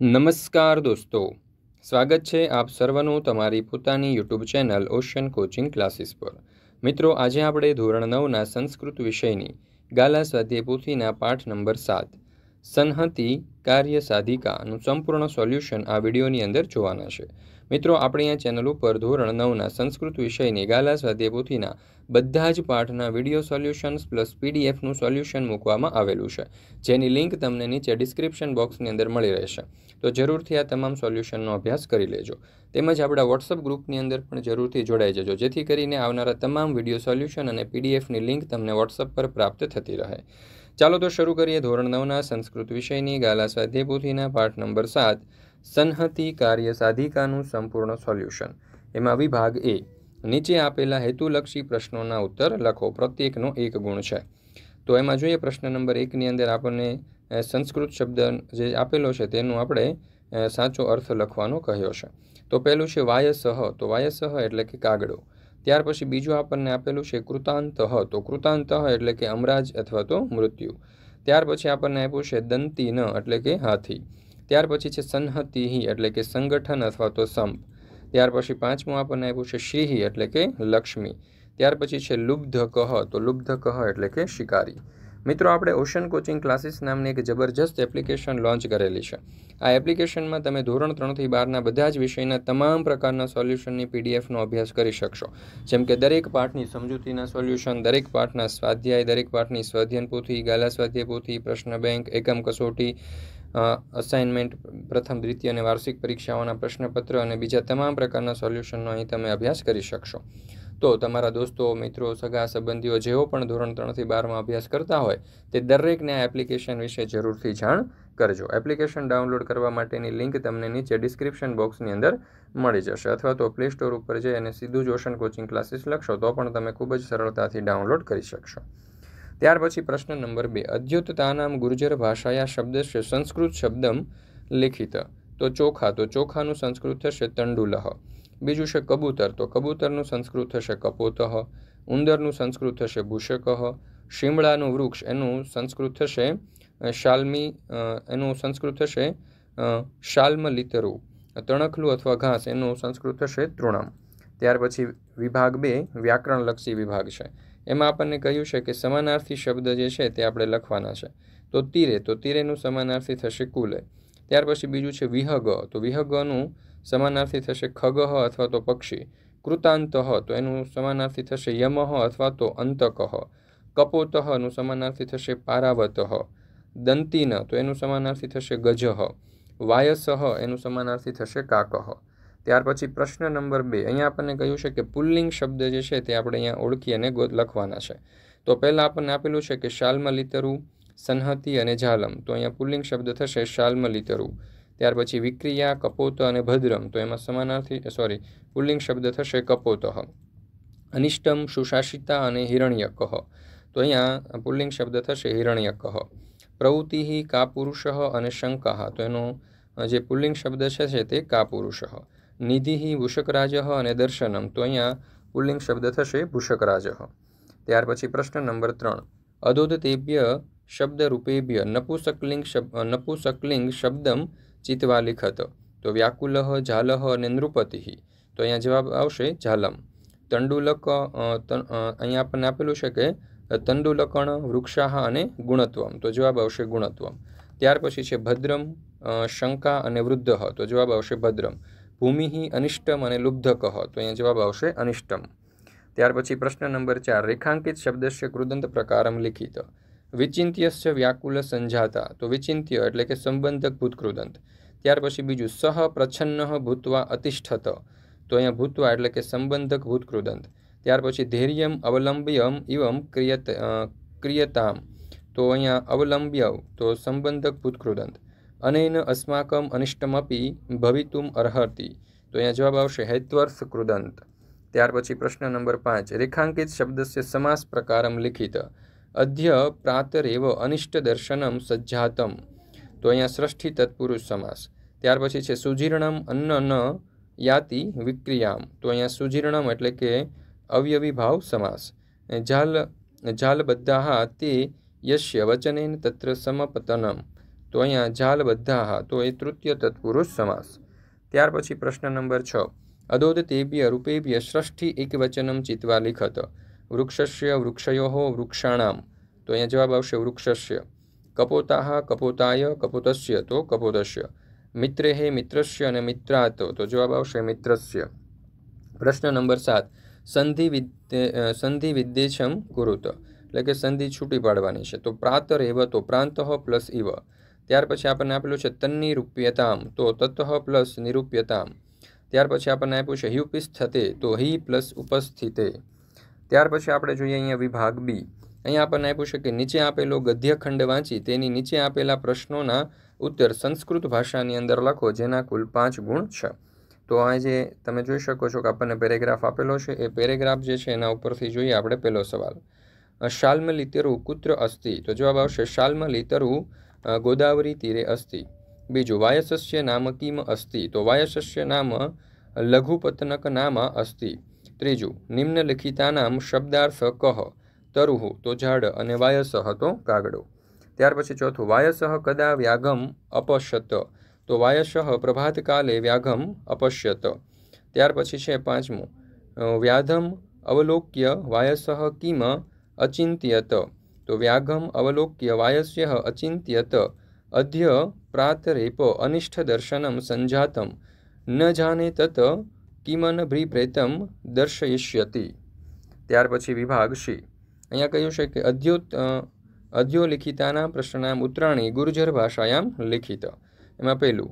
નમસ્કાર દોસ્તો સ્વાગત છે આપ સર્વનું તમારી પોતાની YouTube channel ocean coaching classes પર મિત્રો આજે આપણે ધોરણ નવના સંસ્કૃત વિષયની ગાલા સ્વાધ્યાય પોથીના પાઠ નંબર સાત સંહતિ કાર્ય સાધિકાનું સંપૂર્ણ સોલ્યુશન આ વિડીયોની અંદર જોવાના છે મિત્રો આપણી આ ચેનલ ઉપર ધોરણ નવના સંસ્કૃત વિષયની ગાલા સ્વાધ્યાય પોથીના બધા જ પાઠના વિડીયો સોલ્યુશન્સ પ્લસ પીડીએફનું સોલ્યુશન મૂકવામાં આવેલું છે જેની લિંક તમને નીચે ડિસ્ક્રિપ્શન બોક્સની અંદર મળી રહેશે તો જરૂરથી આ તમામ સોલ્યુશનનો અભ્યાસ કરી લેજો તેમજ આપણા વોટ્સઅપ ગ્રુપની અંદર પણ જરૂરથી જોડાઈ જજો જેથી કરીને આવનારા તમામ વિડીયો સોલ્યુશન અને પીડીએફની લિંક તમને વોટ્સઅપ પર પ્રાપ્ત થતી રહે ચાલો તો શરૂ કરીએ ધોરણ નવના સંસ્કૃત વિષયની ગાલા સ્વાધ્યાય પોથીના પાઠ નંબર સાત સંહતિ કાર્ય સાધિકાનું સંપૂર્ણ સોલ્યુશન એમાં વિભાગ એ નીચે આપેલા હેતુલક્ષી પ્રશ્નોના ઉત્તર લખો પ્રત્યેકનો એક ગુણ છે તો એમાં જોઈએ પ્રશ્ન નંબર એકની અંદર આપણને સંસ્કૃત શબ્દ જે આપેલો છે તેનું આપણે સાચો અર્થ લખવાનો કહ્યો છે તો પહેલું છે વાયસહ તો વાયસહ એટલે કે કાગડો ત્યાર પછી બીજો આપણને આપેલું છે કૃતાંતહ તો કૃતાંતહ એટલે કે અમરાજ અથવા તો મૃત્યુ ત્યાર પછી આપણને આપ્યું છે દંતિન એટલે કે હાથી ત્યાર પછી છે સન્હતીહી એટલે કે સંગઠન અથવા તો સંપ ત્યાર પછી પાંચમું આપણને આપ્યું છે શ્રીહી એટલે કે લક્ષ્મી ત્યાર પછી છે લુબ્ધકહ તો લુબ્ધકહ એટલે કે શિકારી મિત્રો આપણે ઓશન કોચિંગ ક્લાસીસ નામની એક જબરજસ્ત એપ્લિકેશન લોન્ચ કરેલી છે આ એપ્લિકેશનમાં તમે ધોરણ ત્રણથી બારના બધા જ વિષયના તમામ પ્રકારના સોલ્યુશનની પીડીએફનો અભ્યાસ કરી શકશો જેમ કે દરેક પાઠની સમજૂતીના સોલ્યુશન દરેક પાઠના સ્વાધ્યાય દરેક પાઠની સ્વાધ્યન પોથી ગાલા સ્વાધ્યાય પોથી પ્રશ્ન બેંક એકમ કસોટી અસાઇનમેન્ટ પ્રથમ દ્વિતીય અને વાર્ષિક પરીક્ષાઓના પ્રશ્નપત્ર અને બીજા તમામ પ્રકારના સોલ્યુશનનો અહીં તમે અભ્યાસ કરી શકશો તો તમારા દોસ્તો મિત્રો સગા સંબંધીઓ જેઓ પણ ધોરણ ત્રણથી બારમાં અભ્યાસ કરતા હોય તે દરેકને આ એપ્લિકેશન વિશે જરૂરથી જાણ કરજો એપ્લિકેશન ડાઉનલોડ કરવા માટેની લિંક તમને નીચે ડિસ્ક્રિપ્શન બોક્સની અંદર મળી જશે અથવા તો પ્લે સ્ટોર ઉપર જઈ અને સીધું જ ઓશન કોચિંગ ક્લાસીસ લખશો તો પણ તમે ખૂબ જ સરળતાથી ડાઉનલોડ કરી શકશો ત્યાર પછી પ્રશ્ન નંબર બે અદ્યુતતાનામ ગુર્જર ભાષાયા શબ્દ છે સંસ્કૃત શબ્દમ લિખિત તો ચોખા તો ચોખાનું સંસ્કૃત થશે તંડુલહ બીજું છે કબૂતર તો કબૂતરનું સંસ્કૃત થશે કપોતઃ ઉંદરનું સંસ્કૃત થશે ભૂષકઃ શિમળાનું વૃક્ષ એનું સંસ્કૃત થશે શાલ્મી એનું સંસ્કૃત થશે શાલ્મલિતરુ તણખલું અથવા ઘાસ એનું સંસ્કૃત થશે તૃણમ ત્યાર પછી વિભાગ બે વ્યાકરણલક્ષી વિભાગ છે એમાં આપણને કહ્યું છે કે સમાનાર્થી શબ્દ જે છે તે આપણે લખવાના છે તો તીરે તો તીરેનું સમાનાર્થી થશે કુલે ત્યાર પછી બીજું છે વિહગ તો વિહગનું સમાનાર્થી થશે ખગહ અથવા તો પક્ષી કૃતાંતઃ તો એનું સમાનાર્થી થશે યમઃ અથવા તો અંતકહ કપોતઃનું સમાનાર્થી થશે પારાવતઃ દંતીન તો એનું સમાનાર્થી થશે ગજહ વાયસહ એનું સમાનાર્થી થશે કાકહ ત્યાર પછી પ્રશ્ન નંબર બે અહીંયા આપણને કહ્યું છે કે પુલ્લિંગ શબ્દ જે છે તે આપણે અહીંયા ઓળખી અને લખવાના છે તો પહેલાં આપણને આપેલું છે કે શાલ્મલિતરું સંહતિ અને ઝાલમ તો અહીંયા પુલ્લિંગ શબ્દ થશે શાલ્મલિતરું ત્યાર પછી વિક્રિયા કપોત અને ભદ્રમ તો એમાં સમાનાર્થી સોરી પુલ્લિંગ શબ્દ થશે કપોતઃ અનિષ્ટમ સુશાસિતા અને હિરણ્ય કહ તો અહીંયા પુલ્લિંગ શબ્દ થશે હિરણ્ય કહ કા પુરુષ અને શંકા તો એનો જે પુલ્લિંગ શબ્દ છે તે કા કાપુરુષ નિધિ ભૂષકરાજ અને દર્શનમ તો અહીંયા પુલ્લિંગ શબ્દ થશે ભૂષકરાજ ત્યાર પછી પ્રશ્ન નંબર ત્રણ અધોદતેભ્ય શબ્દરૂપેભ્ય નપુસકલિંગ શબ્દ નપુસકલિંગ શબ્દમ ચિતવા લિખત તો વ્યાકુલહ ઝાલહ અને નૃપતિહિ તો અહીંયા જવાબ આવશે ઝાલમ તંડુલક અહીંયા આપણને આપેલું છે કે તંડુલકણ વૃક્ષાહ અને ગુણત્વમ તો જવાબ આવશે ગુણત્વમ ત્યાર પછી છે ભદ્રમ શંકા અને વૃદ્ધહ તો જવાબ આવશે ભદ્રમ ભૂમિહિ અનિષ્ટમ અને લુબ્ધકહ તો અહીંયા જવાબ આવશે અનિષ્ટમ ત્યાર પછી પ્રશ્ન નંબર ચાર રેખાંકિત શબ્દશ્ય કૃદંત પ્રકારમ લિખિત વિચિંત્ય વ્યાકુલ સંજાતા તો વિચિંત્ય એટલે કે સંબંધક ભૂતકૃદંત ત્યાર પછી બીજું સહ પ્રચ્છન્ન ભૂતવા અતિષ્ઠત તો અહીંયા ભૂતવા એટલે કે સંબંધક ભૂતકૃદંત ત્યાર પછી ધૈર્યમ અવલંબ્યમ ઇવમ ક્રિયત ક્રિયતામ તો અહીંયા અવલંબ્ય તો સંબંધક ભૂતકૃદંત અને અસ્માકમ અનિષ્ટમપી ભવિતુમ અર્હતી તો અહીંયા જવાબ આવશે હેત્વર્ષ કૃદંત ત્યાર પછી પ્રશ્ન નંબર પાંચ રેખાંકિત શબ્દસ્ય સમાસ પ્રકારમ લિખિત અધ્ય પ્રાતરેવ અનિષ્ટ દર્શનમ સજ્જાતમ તો અહીંયા શ્રષ્ઠી તત્પુરુષ સમાસ ત્યાર પછી છે સુજીર્ણમ અન્ન ન યાતિ વિક્રિયામ તો અહીંયા સુજીર્ણમ એટલે કે અવયવી ભાવ સમાસ જાલ જાલબદ્ધા તે યશ્ય વચનેન તત્ર સમપતનમ તો અહીંયા જાલબદ્ધા તો એ તૃતીય તત્પુરુષ સમાસ ત્યાર પછી પ્રશ્ન નંબર છ અદોદ તેભ્ય રૂપેભ્ય શ્રષ્ઠી એકવચનમ ચિત્વા લિખત વૃક્ષસ્ય વૃક્ષયો વૃક્ષાણામ તો અહીંયા જવાબ આવશે વૃક્ષસ્ય કપોતાહ કપોતાય કપોતસ્ય તો કપોતસ્ય મિત્રે હે મિત્રસ્ય અને મિત્રાતો તો જવાબ આવશે મિત્રસ્ય પ્રશ્ન નંબર સાત સંધિ વિદ્ય સંધિ વિદ્યેછમ ગુરુત એટલે કે સંધિ છૂટી પાડવાની છે તો પ્રાતર એવ તો પ્રાંત પ્લસ ઇવ ત્યાર પછી આપણને આપેલું છે તન્ની રૂપ્યતામ તો તત્હ પ્લસ નિરૂપ્યતામ ત્યાર પછી આપણને આપ્યું છે હ્યુપિસ્થતે તો હિ પ્લસ ઉપસ્થિતે ત્યાર પછી આપણે જોઈએ અહીંયા વિભાગ બી અહીંયા આપણને આપ્યું છે કે નીચે આપેલો ગદ્યખંડ વાંચી તેની નીચે આપેલા પ્રશ્નોના ઉત્તર સંસ્કૃત ભાષાની અંદર લખો જેના કુલ પાંચ ગુણ છે તો આ જે તમે જોઈ શકો છો કે આપણને પેરેગ્રાફ આપેલો છે એ પેરેગ્રાફ જે છે એના ઉપરથી જોઈએ આપણે પહેલો સવાલ શાલ્મ લીતરુ કુત્ર અસ્થિ તો જવાબ આવશે શાલ્મ લીતરુ ગોદાવરી તીરે અસ્થિ બીજું વાયસસ્ય નામ કિમ અસ્થિ તો વાયસસ્ય નામ લઘુપતનક નામ અસ્થિ ત્રીજું નિમ્નલિખિતાનામ શબ્દાર્થ કહ તરુહુ તો ઝાડ અને વાયસહ તો કાગડો ત્યાર પછી ચોથું વાયસહ કદા વ્યાગમ અપશ્યત તો વાયસહ પ્રભાતકાલે વ્યાઘમ અપશ્યત ત્યાર પછી છે પાંચમું વ્યાધમ અવલોક્ય વાયસહ કિમ અચિંત્યત તો વ્યાઘમ અવલોક્ય વાયસ્ય અચિંત્યત અધ્ય પ્રાતરેપ અનિષ્ઠ દર્શનમ સંજાતમ ન જાને તત કિમનભ્રિપ્રેતમ દર્શયિષ્યતિ ત્યાર પછી વિભાગ સી અહીંયા કહ્યું છે કે અધ્યોત અધ્યોલિખિતાના પ્રશ્નનામ ઉત્તરાણી ગુર્જર ભાષાયામ લિખિત એમાં પહેલું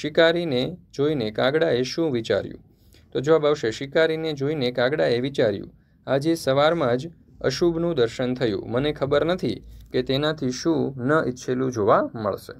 શિકારીને જોઈને કાગડાએ શું વિચાર્યું તો જવાબ આવશે શિકારીને જોઈને કાગડાએ વિચાર્યું આજે સવારમાં જ અશુભનું દર્શન થયું મને ખબર નથી કે તેનાથી શું ન ઈચ્છેલું જોવા મળશે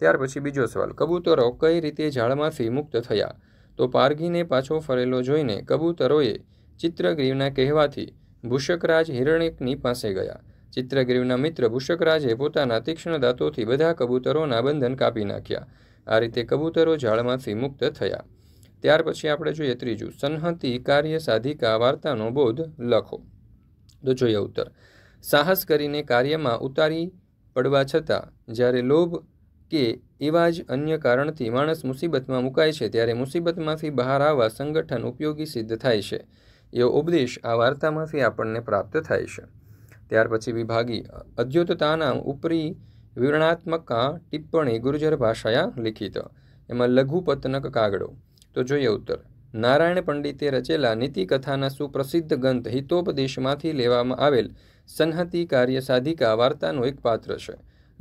ત્યાર પછી બીજો સવાલ કબૂતરો કઈ રીતે ઝાડમાંથી મુક્ત થયા તો પારઘીને પાછો ફરેલો જોઈને કબૂતરોએ ચિત્રગ્રીવના કહેવાથી ભૂષકરાજ હિરણ્યકની પાસે ગયા ચિત્રગ્રીવના મિત્ર ભૂષકરાજે પોતાના તીક્ષ્ણ દાંતોથી બધા કબૂતરોના બંધન કાપી નાખ્યા આ રીતે કબૂતરો ઝાડમાંથી મુક્ત થયા ત્યાર પછી આપણે જોઈએ ત્રીજું સંહતિ કાર્ય સાધિકા વાર્તાનો બોધ લખો તો જોઈએ ઉત્તર સાહસ કરીને કાર્યમાં ઉતારી પડવા છતાં જ્યારે લોભ કે એવા જ અન્ય કારણથી માણસ મુસીબતમાં મુકાય છે ત્યારે મુસીબતમાંથી બહાર આવવા સંગઠન ઉપયોગી સિદ્ધ થાય છે એવો ઉપદેશ આ વાર્તામાંથી આપણને પ્રાપ્ત થાય છે ત્યાર પછી વિભાગી અદ્યોતતાના ઉપરી વિવરણાત્મકા ટિપ્પણી ગુર્જર ભાષાયા લિખિત એમાં લઘુપતનક કાગડો તો જોઈએ ઉત્તર નારાયણ પંડિતે રચેલા નીતિકથાના સુપ્રસિદ્ધ ગ્રંથ હિતોપદેશમાંથી લેવામાં આવેલ સંહતિ કાર્ય સાધિકા વાર્તાનું એક પાત્ર છે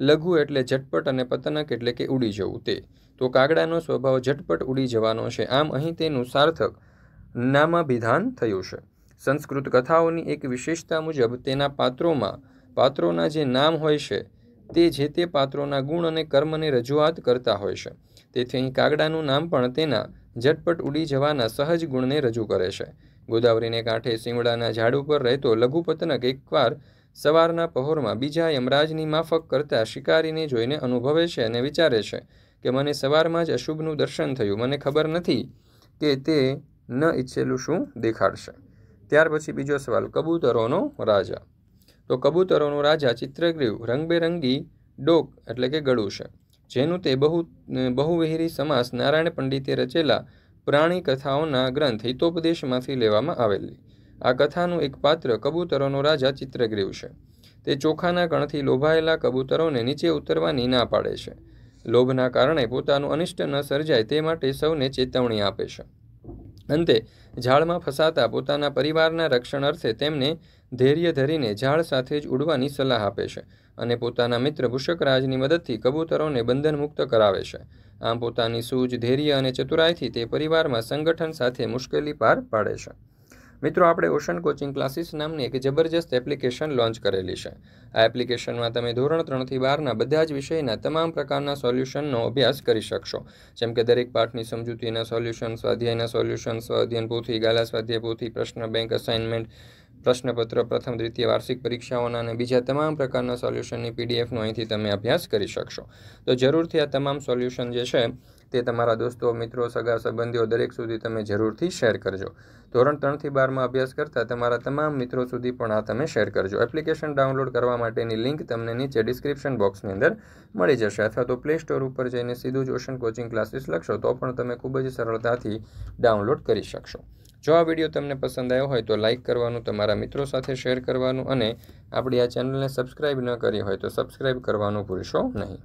લઘુ એટલે ઝટપટ અને પતનક એટલે કે ઉડી જવું તે તો કાગડાનો સ્વભાવ ઝટપટ ઉડી જવાનો છે આમ અહીં તેનું સાર્થક નામાભિધાન થયું છે સંસ્કૃત કથાઓની એક વિશેષતા મુજબ તેના પાત્રોમાં પાત્રોના જે નામ હોય છે તે જે તે પાત્રોના ગુણ અને કર્મને રજૂઆત કરતા હોય છે તેથી અહીં કાગડાનું નામ પણ તેના ઝટપટ ઉડી જવાના સહજ ગુણને રજૂ કરે છે ગોદાવરીને કાંઠે સિંગડાના ઝાડ ઉપર રહેતો લઘુપતનક એકવાર સવારના પહોરમાં બીજા યમરાજની માફક કરતા શિકારીને જોઈને અનુભવે છે અને વિચારે છે કે મને સવારમાં જ અશુભનું દર્શન થયું મને ખબર નથી કે તે ન ઈચ્છેલું શું દેખાડશે ત્યાર પછી બીજો સવાલ કબૂતરોનો રાજા તો કબૂતરોનો રાજા ચિત્રગ્રીવ રંગબેરંગી ડોક એટલે કે ગળું છે જેનું તે બહુ બહુવિહરી સમાસ નારાયણ પંડિતે રચેલા પ્રાણી કથાઓના ગ્રંથ હિતોપદેશમાંથી લેવામાં આવેલી આ કથાનું એક પાત્ર કબૂતરોનો રાજા ચિત્રગ્રીવ છે તે ચોખાના કણથી લોભાયેલા કબૂતરોને નીચે ઉતરવાની ના પાડે છે લોભના કારણે પોતાનું અનિષ્ટ ન સર્જાય તે માટે સૌને ચેતવણી આપે છે અંતે ઝાડમાં ફસાતા પોતાના પરિવારના રક્ષણ અર્થે તેમને ધૈર્ય ધરીને ઝાડ સાથે જ ઉડવાની સલાહ આપે છે અને પોતાના મિત્ર ભૂષકરાજની મદદથી કબૂતરોને બંધન મુક્ત કરાવે છે આમ પોતાની સૂઝ ધૈર્ય અને ચતુરાઈથી તે પરિવારમાં સંગઠન સાથે મુશ્કેલી પાર પાડે છે મિત્રો આપણે ઓશન કોચિંગ ક્લાસીસ નામની એક જબરજસ્ત એપ્લિકેશન લોન્ચ કરેલી છે આ એપ્લિકેશનમાં તમે ધોરણ ત્રણથી બારના બધા જ વિષયના તમામ પ્રકારના સોલ્યુશનનો અભ્યાસ કરી શકશો જેમ કે દરેક પાઠની સમજૂતીના સોલ્યુશન સ્વાધ્યાયના સોલ્યુશન સ્વાધ્યન પોથી ગાલા સ્વાધ્યાય પોથી પ્રશ્ન બેંક અસાઇનમેન્ટ પ્રશ્નપત્ર પ્રથમ દ્વિતીય વાર્ષિક પરીક્ષાઓના અને બીજા તમામ પ્રકારના સોલ્યુશનની પીડીએફનો અહીંથી તમે અભ્યાસ કરી શકશો તો જરૂરથી આ તમામ સોલ્યુશન જે છે તે તમારા દોસ્તો મિત્રો સગા સંબંધીઓ દરેક સુધી તમે જરૂરથી શેર કરજો ધોરણ ત્રણથી બારમાં અભ્યાસ કરતા તમારા તમામ મિત્રો સુધી પણ આ તમે શેર કરજો એપ્લિકેશન ડાઉનલોડ કરવા માટેની લિંક તમને નીચે ડિસ્ક્રિપ્શન બોક્સની અંદર મળી જશે અથવા તો પ્લે સ્ટોર ઉપર જઈને સીધું જ ઓશન કોચિંગ ક્લાસીસ લખશો તો પણ તમે ખૂબ જ સરળતાથી ડાઉનલોડ કરી શકશો જો આ વિડીયો તમને પસંદ આવ્યો હોય તો લાઇક કરવાનું તમારા મિત્રો સાથે શેર કરવાનું અને આપણી આ ચેનલને સબસ્ક્રાઇબ ન કરી હોય તો સબસ્ક્રાઇબ કરવાનું ભૂલશો નહીં